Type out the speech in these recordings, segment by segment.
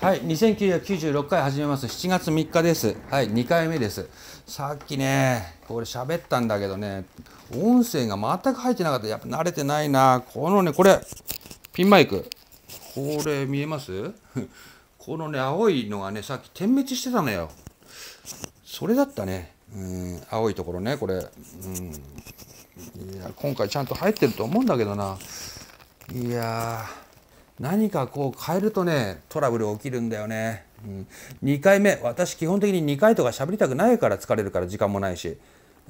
はい、2996回始めます。7月3日です。はい、2回目です。さっきね、これ喋ったんだけどね、音声が全く入ってなかった。やっぱ慣れてないな。このね、これ、ピンマイク。これ見えます このね、青いのがね、さっき点滅してたのよ。それだったね。うん、青いところね、これ。うん。いや、今回ちゃんと入ってると思うんだけどな。いやー。何かこう変えるとねトラブル起きるんだよね、うん、2回目私基本的に2回とか喋りたくないから疲れるから時間もないし、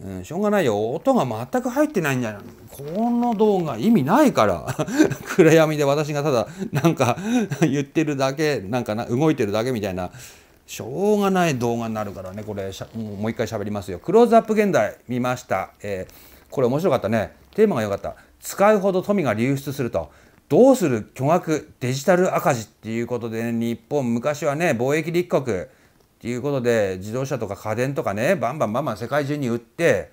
うん、しょうがないよ音が全く入ってないんじゃないこの動画意味ないから 暗闇で私がただなんか言ってるだけなんかな動いてるだけみたいなしょうがない動画になるからねこれもう一回喋りますよクローズアップ現代見ました、えー、これ面白かったねテーマが良かった使うほど富が流出するとどうする巨額デジタル赤字っていうことで、ね、日本昔はね貿易立国っていうことで自動車とか家電とかねバンバンバンバン世界中に売って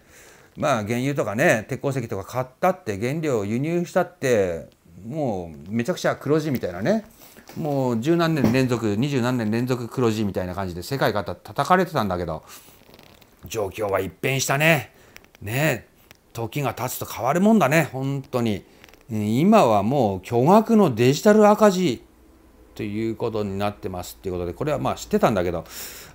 まあ原油とかね鉄鉱石とか買ったって原料を輸入したってもうめちゃくちゃ黒字みたいなねもう十何年連続二十何年連続黒字みたいな感じで世界が叩かれてたんだけど状況は一変したねね時が経つと変わるもんだね本当に。今はもう巨額のデジタル赤字ということになってますっていうことでこれはまあ知ってたんだけど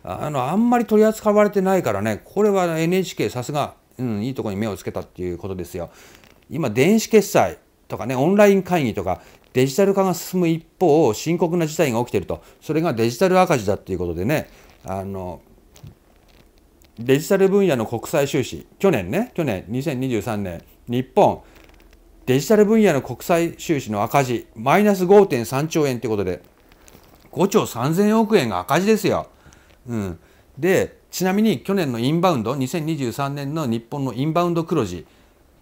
あのあんまり取り扱われてないからねこれは NHK さすが、うん、いいとこに目をつけたっていうことですよ。今電子決済とかねオンライン会議とかデジタル化が進む一方深刻な事態が起きてるとそれがデジタル赤字だっていうことでねあのデジタル分野の国際収支去年ね去年2023年日本デジタル分野の国際収支の赤字、マイナス5.3兆円ということで、5兆3000億円が赤字ですよ。うん、で、ちなみに去年のインバウンド、2023年の日本のインバウンド黒字、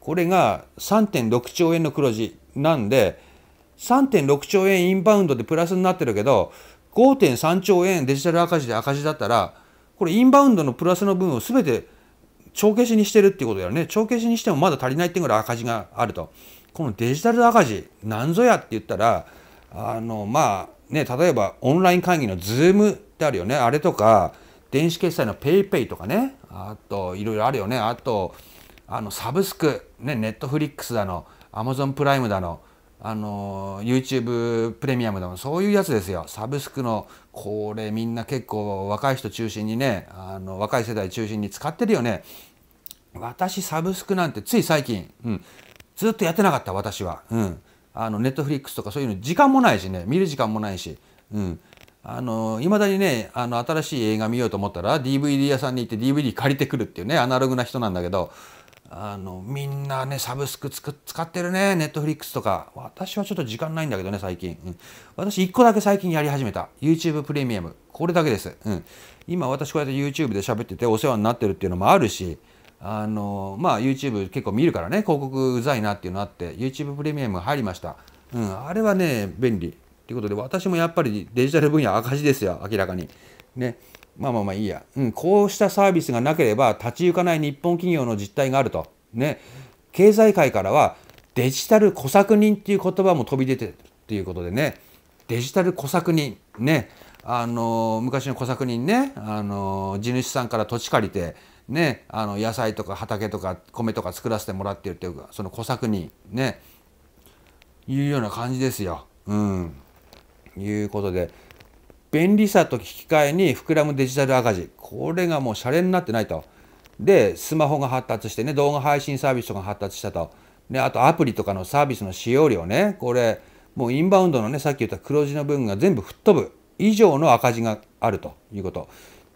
これが3.6兆円の黒字なんで、3.6兆円インバウンドでプラスになってるけど、5.3兆円デジタル赤字で赤字だったら、これインバウンドのプラスの分を全て帳消しにしてるっていうことだよね。帳消しにしてもまだ足りないっうぐらい赤字があると。このデジタル赤字、なんぞやって言ったら、あの、まあ、ね、例えばオンライン会議の Zoom ってあるよね。あれとか、電子決済の PayPay とかね。あと、いろいろあるよね。あと、あの、サブスク、ね、ットフリックスだの、Amazon プライムだの、あの YouTube プレミアムでもそういうやつですよサブスクのこれみんな結構若い人中心にねの若い世代中心に使ってるよね私サブスクなんてつい最近、うん、ずっとやってなかった私は、うん、あのネットフリックスとかそういうの時間もないしね見る時間もないし、うん、あの未だにねあの新しい映画見ようと思ったら DVD 屋さんに行って DVD 借りてくるっていうねアナログな人なんだけどあのみんなねサブスクつく使ってるねネットフリックスとか私はちょっと時間ないんだけどね最近、うん、私1個だけ最近やり始めた YouTube プレミアムこれだけです、うん、今私こうやって YouTube で喋っててお世話になってるっていうのもあるしあのまあ YouTube 結構見るからね広告うざいなっていうのあって YouTube プレミアム入りました、うん、あれはね便利ということで私もやっぱりデジタル分野赤字ですよ明らかにねまあまあまあいいや、うん、こうしたサービスがなければ立ち行かない日本企業の実態があると、ね、経済界からはデジタル小作人っていう言葉も飛び出てるっていうことでねデジタル小作人ねあの昔の小作人ねあの地主さんから土地借りて、ね、あの野菜とか畑とか米とか作らせてもらってるっていうかその小作人ねいうような感じですよ。うん、いうことで。便利さと聞き換えに膨らむデジタル赤字これがもうシャレになってないとでスマホが発達してね動画配信サービスとか発達したと、であとアプリとかのサービスの使用量ねこれもうインバウンドのねさっき言った黒字の部分が全部吹っ飛ぶ以上の赤字があるということ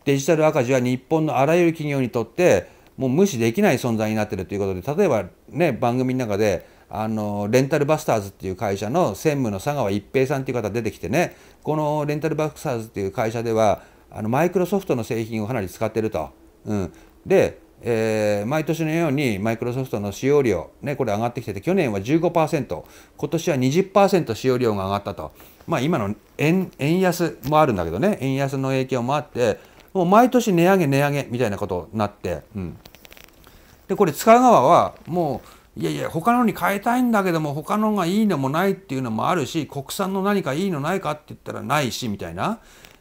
デジタル赤字は日本のあらゆる企業にとってもう無視できない存在になってるということで例えばね番組の中であのレンタルバスターズっていう会社の専務の佐川一平さんっていう方出てきてねこのレンタルバスターズっていう会社ではあのマイクロソフトの製品をかなり使ってると。うん、で、えー、毎年のようにマイクロソフトの使用量、ね、これ上がってきてて去年は15%今年は20%使用量が上がったと、まあ、今の円円安もあるんだけどね円安の影響もあってもう毎年値上げ値上げみたいなことになって、うん、でこれう側はもういやいや他のに変えたいんだけども他のがいいのもないっていうのもあるし国産の何かいいのないかって言ったらないしみたいな。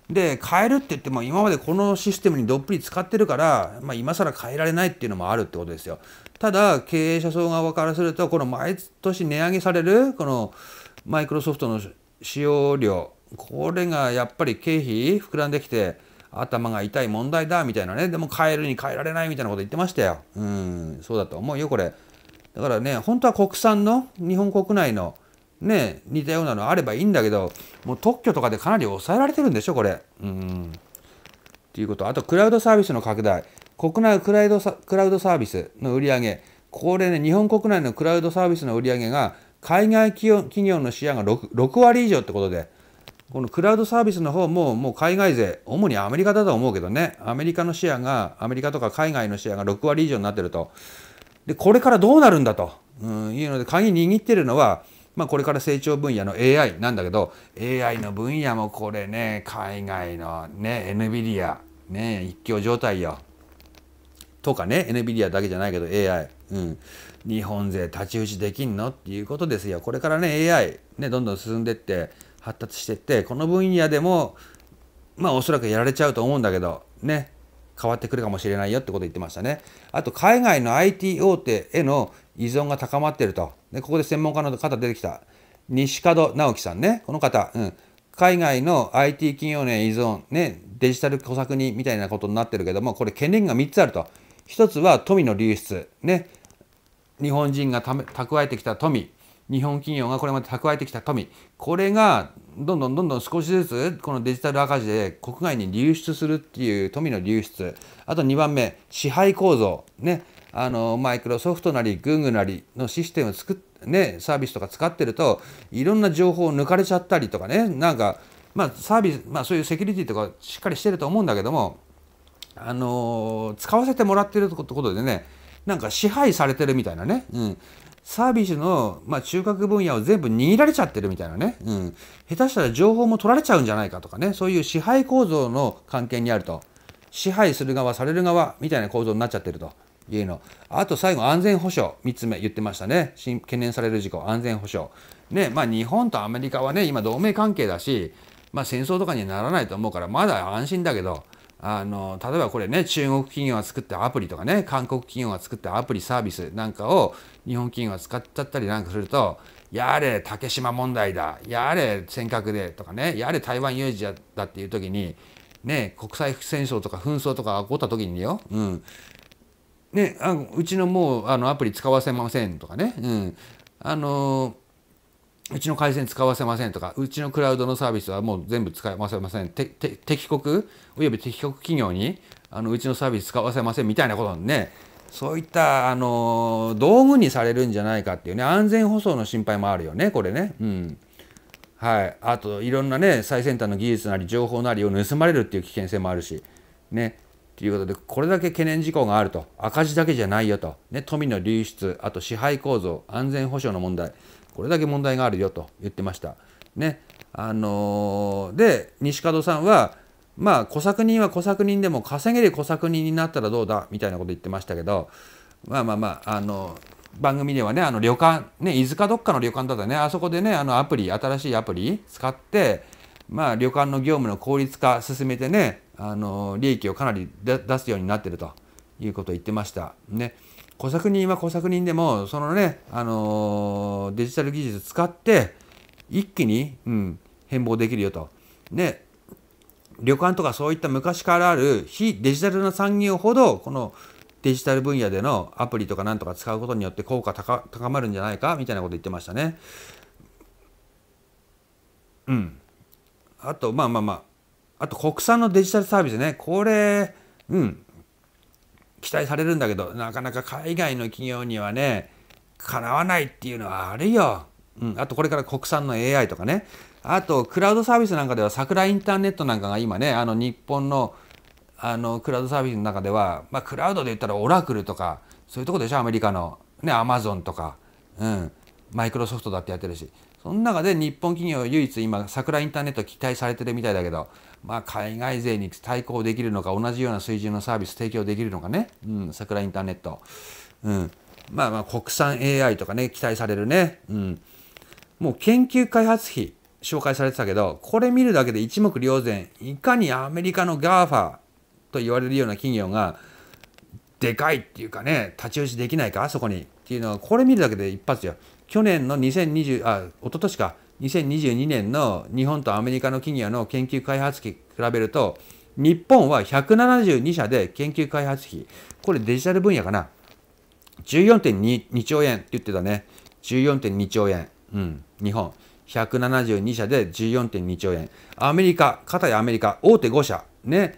で変えるって言っても今までこのシステムにどっぷり使ってるから、まあ、今更変えられないっていうのもあるってことですよ。ただ経営者層側からするとこの毎年値上げされるこのマイクロソフトの使用量これがやっぱり経費膨らんできて頭が痛い問題だみたいなねでも変えるに変えられないみたいなこと言ってましたよ。うんそうだと思うよこれ。だからね、本当は国産の、日本国内の、ね、似たようなのあればいいんだけど、もう特許とかでかなり抑えられてるんでしょ、これ。うん。っていうこと。あと、クラウドサービスの拡大。国内クラウドサクラウドサービスの売り上げ。これね、日本国内のクラウドサービスの売り上げが、海外企業のシェアが 6, 6割以上ってことで、このクラウドサービスの方も、もう海外勢、主にアメリカだと思うけどね、アメリカのシェアが、アメリカとか海外のシェアが6割以上になってると。でこれからどうなるんだと、うん、いうので鍵握ってるのは、まあ、これから成長分野の AI なんだけど AI の分野もこれね海外のね NVIDIA ね一強状態よ。とかね NVIDIA だけじゃないけど AI、うん、日本勢太刀打ちできんのっていうことですよこれからね AI ねどんどん進んでって発達してってこの分野でもまあおそらくやられちゃうと思うんだけどね変わってくるかもしれないよってこと言ってましたね。あと海外の IT 大手への依存が高まっていると。でここで専門家の方出てきた西門直樹さんね。この方、うん、海外の IT 企業へ依存、ね、デジタル小作人みたいなことになってるけども、これ懸念が3つあると。1つは富の流出。ね、日本人がため蓄えてきた富。日本企業がこれまで蓄えてきた富これがどんどんどんどん少しずつこのデジタル赤字で国外に流出するっていう富の流出あと2番目支配構造ねあのマイクロソフトなりグーグルなりのシステムを作っ、ね、サービスとか使ってるといろんな情報を抜かれちゃったりとかねなんか、まあ、サービス、まあ、そういうセキュリティとかしっかりしてると思うんだけども、あの使わせてもらってるってことでねなんか支配されてるみたいなね、うん、サービスの、まあ、中核分野を全部握られちゃってるみたいなね、うん、下手したら情報も取られちゃうんじゃないかとかねそういう支配構造の関係にあると支配する側される側みたいな構造になっちゃってるというのあと最後安全保障3つ目言ってましたね懸念される事項安全保障ねまあ日本とアメリカはね今同盟関係だし、まあ、戦争とかにはならないと思うからまだ安心だけどあの例えばこれね中国企業が作ったアプリとかね韓国企業が作ったアプリサービスなんかを日本企業が使っちゃったりなんかするとやれ竹島問題だやれ尖閣でとかねやれ台湾有事だっていう時にね国際戦争とか紛争とか起こった時によ、うん、ね、あうちのもうあのアプリ使わせませんとかね、うん、あのうちの回線使わせませんとか、うちのクラウドのサービスはもう全部使わせません。てて敵国および敵国企業にあのうちのサービス使わせませんみたいなことね、そういったあの道具にされるんじゃないかっていうね、安全保障の心配もあるよね、これね。うんはい、あといろんなね最先端の技術なり情報なりを盗まれるっていう危険性もあるしねということでこれだけ懸念事項があると赤字だけじゃないよと、ね、富の流出あと支配構造安全保障の問題これだけ問題があるよと言ってました。ねあのー、で西門さんはまあ小作人は小作人でも稼げる小作人になったらどうだみたいなこと言ってましたけどまあまあまああの番組ではねあの旅館ね飯塚どっかの旅館だったねあそこでねあのアプリ新しいアプリ使ってまあ旅館の業務の効率化進めてねあの利益をかなり出すようになってるということを言ってました。ね、小作人は小作人でもそのね、あのー、デジタル技術使って一気に、うん、変貌できるよと。ね旅館とかそういった昔からある非デジタルな産業ほどこのデジタル分野でのアプリとかなんとか使うことによって効果高高まるんじゃないかみたいなこと言ってましたね。うん。あとまあまあまああと国産のデジタルサービスねこれうん期待されるんだけどなかなか海外の企業にはねかなわないっていうのはあるよ、うん、あとこれから国産の AI とかねあとクラウドサービスなんかでは桜インターネットなんかが今ねあの日本のあのクラウドサービスの中では、まあ、クラウドで言ったらオラクルとかそういうとこでしょアメリカのねアマゾンとかうんマイクロソフトだってやってるしその中で日本企業唯一今桜インターネット期待されてるみたいだけど、まあ、海外勢に対抗できるのか同じような水準のサービス提供できるのかね、うん、桜インターネット、うんまあ、まあ国産 AI とかね期待されるね、うん、もう研究開発費紹介されてたけどこれ見るだけで一目瞭然いかにアメリカの GAFA と言われるような企業がでかいっていうかね太刀打ちできないかあそこにっていうのはこれ見るだけで一発よ去年の2020あ一昨年か2022年の日本とアメリカの企業の研究開発費比べると日本は172社で研究開発費これデジタル分野かな14.2兆円って言ってたね14.2兆円、うん、日本172社で14.2兆円アメリカ片やアメリカ大手5社ね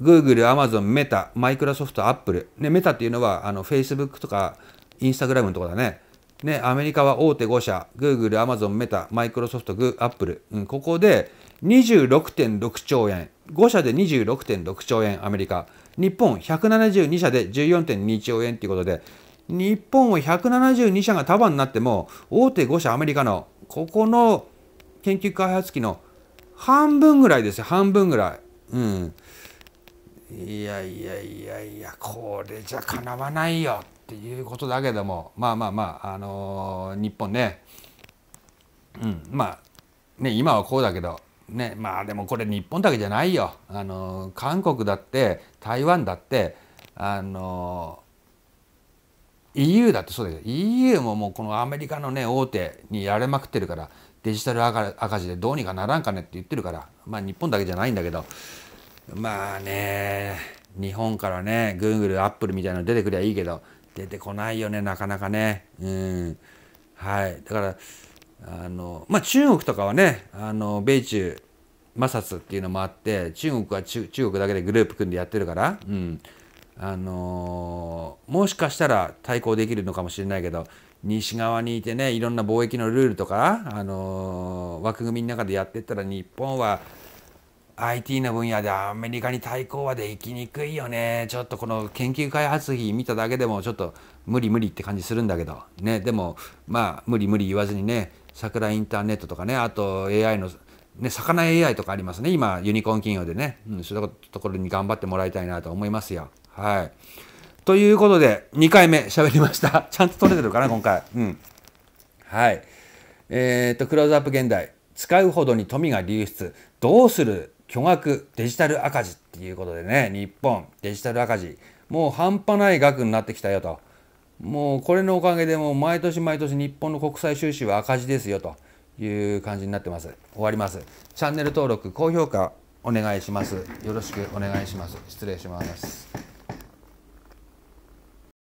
グーグル、アマゾン、メタ、マイクロソフト、アップル。ね、メタっていうのはあのフェイスブックとかインスタグラムのとこだねね、アメリカは大手5社、Google、Amazon、Meta、Microsoft、Apple、うん、ここで26.6兆円、5社で26.6兆円、アメリカ、日本172社で14.2兆円ということで、日本は172社が束になっても、大手5社、アメリカの、ここの研究開発機の半分ぐらいですよ、半分ぐらい。うん。いやいやいやいや、これじゃかなわないよ。っていうことだけどもまあまあまあ、あのー、日本ね、うん、まあね今はこうだけど、ね、まあでもこれ日本だけじゃないよ、あのー、韓国だって台湾だって、あのー、EU だってそうだけど EU ももうこのアメリカの、ね、大手にやれまくってるからデジタル赤字でどうにかならんかねって言ってるから、まあ、日本だけじゃないんだけどまあね日本からねグーグルアップルみたいなの出てくりゃいいけど出てこないよねなかなかねうんはいだからあのまあ中国とかはねあの米中摩擦っていうのもあって中国は中国だけでグループ組んでやってるから、うんあのー、もしかしたら対抗できるのかもしれないけど西側にいてねいろんな貿易のルールとか、あのー、枠組みの中でやってったら日本は IT の分野でアメリカに対抗はできにくいよねちょっとこの研究開発費見ただけでもちょっと無理無理って感じするんだけどねでもまあ無理無理言わずにね桜インターネットとかねあと AI のね魚 AI とかありますね今ユニコーン企業でね、うん、そういうところに頑張ってもらいたいなと思いますよはいということで2回目喋りました ちゃんと取れてるかな今回うんはいえー、っとクローズアップ現代使うほどに富が流出どうする巨額デジタル赤字っていうことでね日本デジタル赤字もう半端ない額になってきたよともうこれのおかげでもう毎年毎年日本の国際収支は赤字ですよという感じになってます終わりますチャンネル登録高評価お願いしますよろしくお願いします失礼します